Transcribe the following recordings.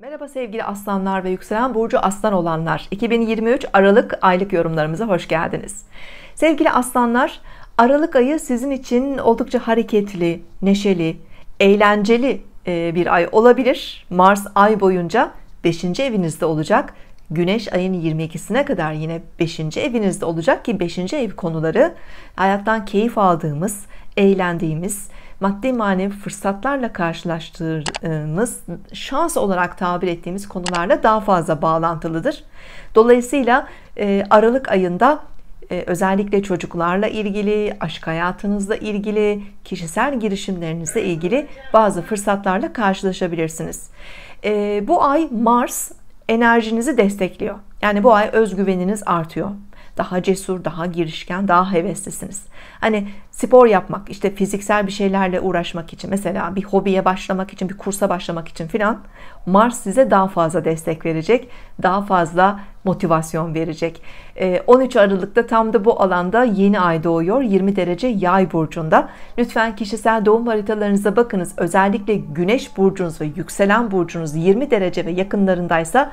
Merhaba sevgili aslanlar ve yükselen burcu aslan olanlar. 2023 Aralık aylık yorumlarımıza hoş geldiniz. Sevgili aslanlar, Aralık ayı sizin için oldukça hareketli, neşeli, eğlenceli e, bir ay olabilir. Mars ay boyunca 5. evinizde olacak. Güneş ayın 22'sine kadar yine 5. evinizde olacak ki 5. ev konuları hayattan keyif aldığımız, eğlendiğimiz, maddi manevi fırsatlarla karşılaştığınız şans olarak tabir ettiğimiz konularla daha fazla bağlantılıdır. Dolayısıyla e, Aralık ayında e, özellikle çocuklarla ilgili, aşk hayatınızla ilgili, kişisel girişimlerinizle ilgili bazı fırsatlarla karşılaşabilirsiniz. E, bu ay Mars enerjinizi destekliyor. Yani bu ay özgüveniniz artıyor daha cesur, daha girişken, daha heveslisiniz. Hani spor yapmak, işte fiziksel bir şeylerle uğraşmak için, mesela bir hobiye başlamak için, bir kursa başlamak için filan Mars size daha fazla destek verecek, daha fazla motivasyon verecek. 13 ee, Aralık'ta tam da bu alanda yeni ay doğuyor. 20 derece yay burcunda. Lütfen kişisel doğum haritalarınıza bakınız. Özellikle güneş burcunuz ve yükselen burcunuz 20 derece ve yakınlarındaysa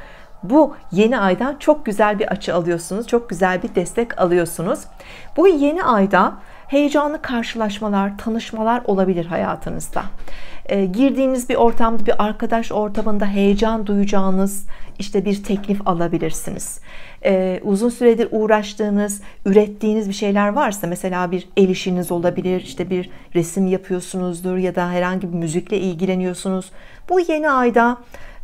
bu yeni aydan çok güzel bir açı alıyorsunuz. Çok güzel bir destek alıyorsunuz. Bu yeni ayda heyecanlı karşılaşmalar, tanışmalar olabilir hayatınızda. E, girdiğiniz bir ortamda, bir arkadaş ortamında heyecan duyacağınız işte bir teklif alabilirsiniz. E, uzun süredir uğraştığınız, ürettiğiniz bir şeyler varsa mesela bir el işiniz olabilir, işte bir resim yapıyorsunuzdur ya da herhangi bir müzikle ilgileniyorsunuz. Bu yeni ayda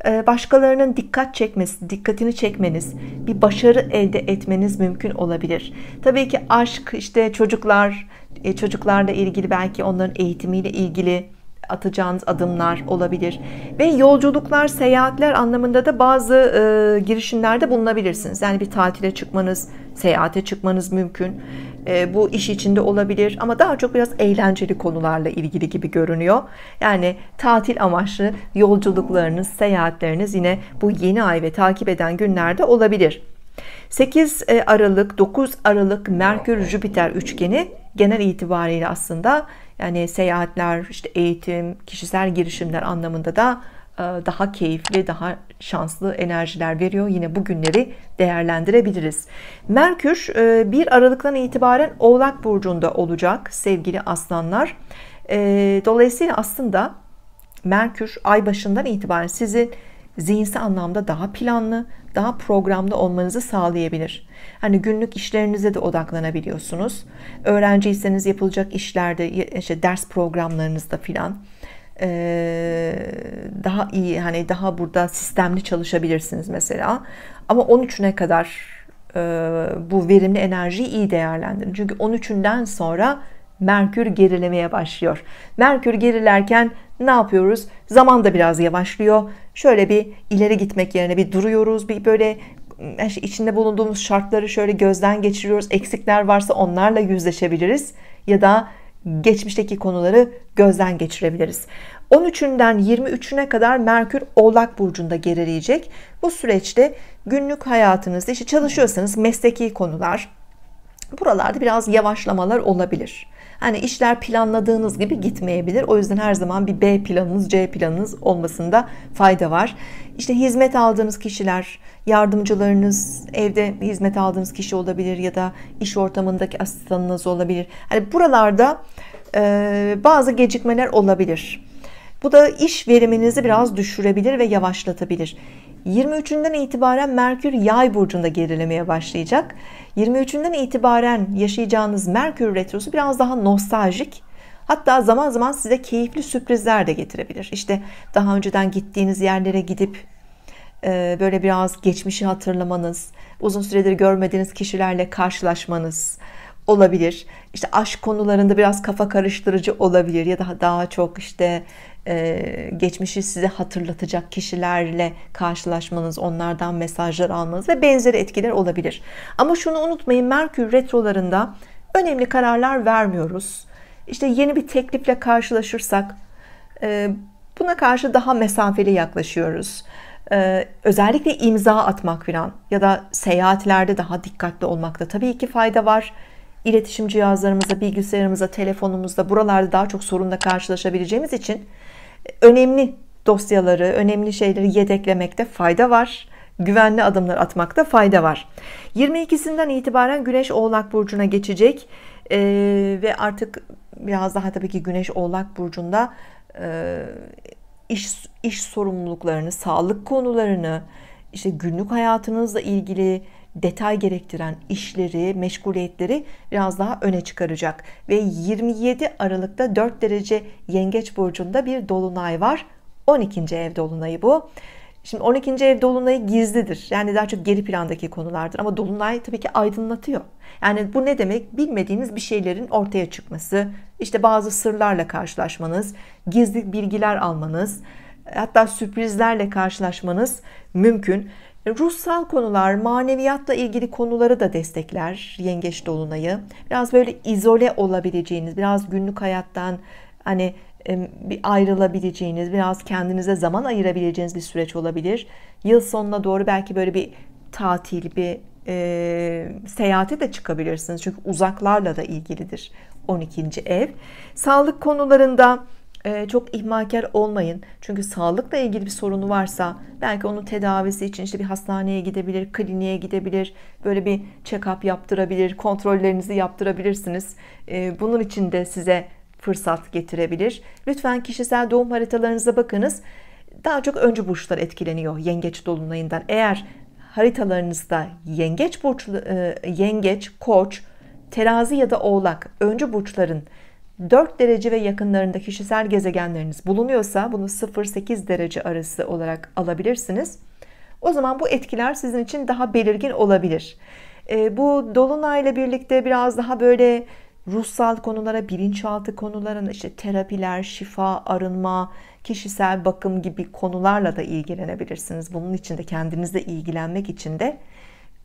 ee, başkalarının dikkat çekmesi, dikkatini çekmeniz, bir başarı elde etmeniz mümkün olabilir. Tabii ki aşk, işte çocuklar, e, çocuklarla ilgili belki onların eğitimiyle ilgili atacağınız adımlar olabilir. Ve yolculuklar, seyahatler anlamında da bazı e, girişimlerde bulunabilirsiniz. Yani bir tatile çıkmanız, seyahate çıkmanız mümkün. E, bu iş içinde olabilir ama daha çok biraz eğlenceli konularla ilgili gibi görünüyor. Yani tatil amaçlı yolculuklarınız, seyahatleriniz yine bu yeni ay ve takip eden günlerde olabilir. 8 e, Aralık 9 Aralık Merkür Jüpiter üçgeni genel itibariyle aslında yani seyahatler, işte eğitim, kişisel girişimler anlamında da e, daha keyifli, daha şanslı enerjiler veriyor. Yine bu günleri değerlendirebiliriz. Merkür 1 e, Aralık'tan itibaren Oğlak Burcu'nda olacak sevgili aslanlar. E, dolayısıyla aslında Merkür ay başından itibaren sizin zihinsel anlamda daha planlı, daha programlı olmanızı sağlayabilir. Hani günlük işlerinize de odaklanabiliyorsunuz. Öğrenciyseniz yapılacak işlerde, işte ders programlarınızda filan daha iyi hani daha burada sistemli çalışabilirsiniz mesela. Ama 13'üne kadar bu verimli enerjiyi iyi değerlendirin. Çünkü 13'ünden sonra Merkür gerilemeye başlıyor. Merkür gerilerken ne yapıyoruz? Zaman da biraz yavaşlıyor. Şöyle bir ileri gitmek yerine bir duruyoruz. Bir böyle içinde bulunduğumuz şartları şöyle gözden geçiriyoruz. Eksikler varsa onlarla yüzleşebiliriz. Ya da geçmişteki konuları gözden geçirebiliriz. 13'ünden 23'üne kadar Merkür Oğlak Burcu'nda gerileyecek. Bu süreçte günlük hayatınızda işte çalışıyorsanız mesleki konular, buralarda biraz yavaşlamalar olabilir. Hani işler planladığınız gibi gitmeyebilir. O yüzden her zaman bir B planınız, C planınız olmasında fayda var. İşte hizmet aldığınız kişiler, yardımcılarınız, evde hizmet aldığınız kişi olabilir ya da iş ortamındaki asistanınız olabilir. Hani buralarda e, bazı gecikmeler olabilir. Bu da iş veriminizi biraz düşürebilir ve yavaşlatabilir. 23'ünden itibaren Merkür Yay burcunda gerilemeye başlayacak. 23'ünden itibaren yaşayacağınız Merkür Retrosu biraz daha nostaljik. Hatta zaman zaman size keyifli sürprizler de getirebilir. İşte daha önceden gittiğiniz yerlere gidip e, böyle biraz geçmişi hatırlamanız, uzun süredir görmediğiniz kişilerle karşılaşmanız, olabilir. İşte aşk konularında biraz kafa karıştırıcı olabilir ya da daha çok işte ee, geçmişi size hatırlatacak kişilerle karşılaşmanız, onlardan mesajlar almanız ve benzeri etkiler olabilir. Ama şunu unutmayın Merkür retrolarında önemli kararlar vermiyoruz. İşte yeni bir teklifle karşılaşırsak e, buna karşı daha mesafeli yaklaşıyoruz. Ee, özellikle imza atmak falan ya da seyahatlerde daha dikkatli olmakta tabii ki fayda var iletişim cihazlarımıza, bilgisayarımıza, telefonumuzda buralarda daha çok sorunla karşılaşabileceğimiz için e, önemli dosyaları, önemli şeyleri yedeklemekte fayda var. Güvenli adımlar atmakta fayda var. 22'sinden itibaren Güneş Oğlak Burcu'na geçecek ee, ve artık biraz daha tabii ki Güneş Oğlak Burcu'nda e, iş, iş sorumluluklarını, sağlık konularını, işte günlük hayatınızla ilgili detay gerektiren işleri, meşguliyetleri biraz daha öne çıkaracak. Ve 27 Aralık'ta 4 derece Yengeç burcunda bir dolunay var. 12. ev dolunayı bu. Şimdi 12. ev dolunayı gizlidir. Yani daha çok geri plandaki konulardır ama dolunay tabii ki aydınlatıyor. Yani bu ne demek? Bilmediğiniz bir şeylerin ortaya çıkması, işte bazı sırlarla karşılaşmanız, gizli bilgiler almanız, hatta sürprizlerle karşılaşmanız mümkün. Ruhsal konular, maneviyatla ilgili konuları da destekler yengeç dolunayı. Biraz böyle izole olabileceğiniz, biraz günlük hayattan hani bir ayrılabileceğiniz, biraz kendinize zaman ayırabileceğiniz bir süreç olabilir. Yıl sonuna doğru belki böyle bir tatil, bir e, seyahate de çıkabilirsiniz. Çünkü uzaklarla da ilgilidir 12. ev. Sağlık konularında ee, çok ihmalkar olmayın. Çünkü sağlıkla ilgili bir sorunu varsa belki onun tedavisi için işte bir hastaneye gidebilir, kliniğe gidebilir, böyle bir check-up yaptırabilir, kontrollerinizi yaptırabilirsiniz. Ee, bunun için de size fırsat getirebilir. Lütfen kişisel doğum haritalarınıza bakınız. Daha çok önce burçlar etkileniyor yengeç dolunayından. Eğer haritalarınızda yengeç burçlu e, yengeç, koç, terazi ya da oğlak önce burçların 4 derece ve yakınlarında kişisel gezegenleriniz bulunuyorsa bunu 0-8 derece arası olarak alabilirsiniz. O zaman bu etkiler sizin için daha belirgin olabilir. E, bu dolunayla birlikte biraz daha böyle ruhsal konulara, bilinçaltı konuların işte terapiler, şifa, arınma, kişisel bakım gibi konularla da ilgilenebilirsiniz. Bunun için de kendinizle ilgilenmek için de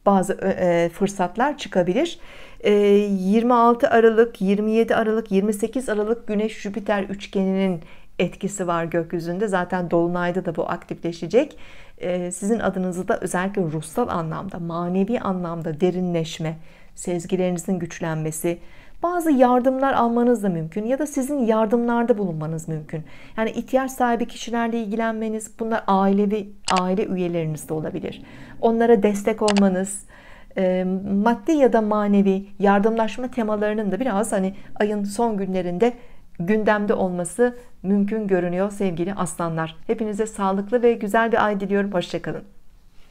bazı e, fırsatlar çıkabilir. E, 26 Aralık, 27 Aralık, 28 Aralık Güneş Jüpiter üçgeninin etkisi var gökyüzünde. Zaten dolunayda da bu aktifleşecek. E, sizin adınızı da özellikle ruhsal anlamda, manevi anlamda derinleşme, sezgilerinizin güçlenmesi, bazı yardımlar almanız da mümkün ya da sizin yardımlarda bulunmanız mümkün. Yani ihtiyaç sahibi kişilerle ilgilenmeniz, bunlar ailevi aile üyeleriniz de olabilir onlara destek olmanız e, maddi ya da manevi yardımlaşma temalarının da biraz hani ayın son günlerinde gündemde olması mümkün görünüyor sevgili aslanlar. Hepinize sağlıklı ve güzel bir ay diliyorum. Hoşçakalın.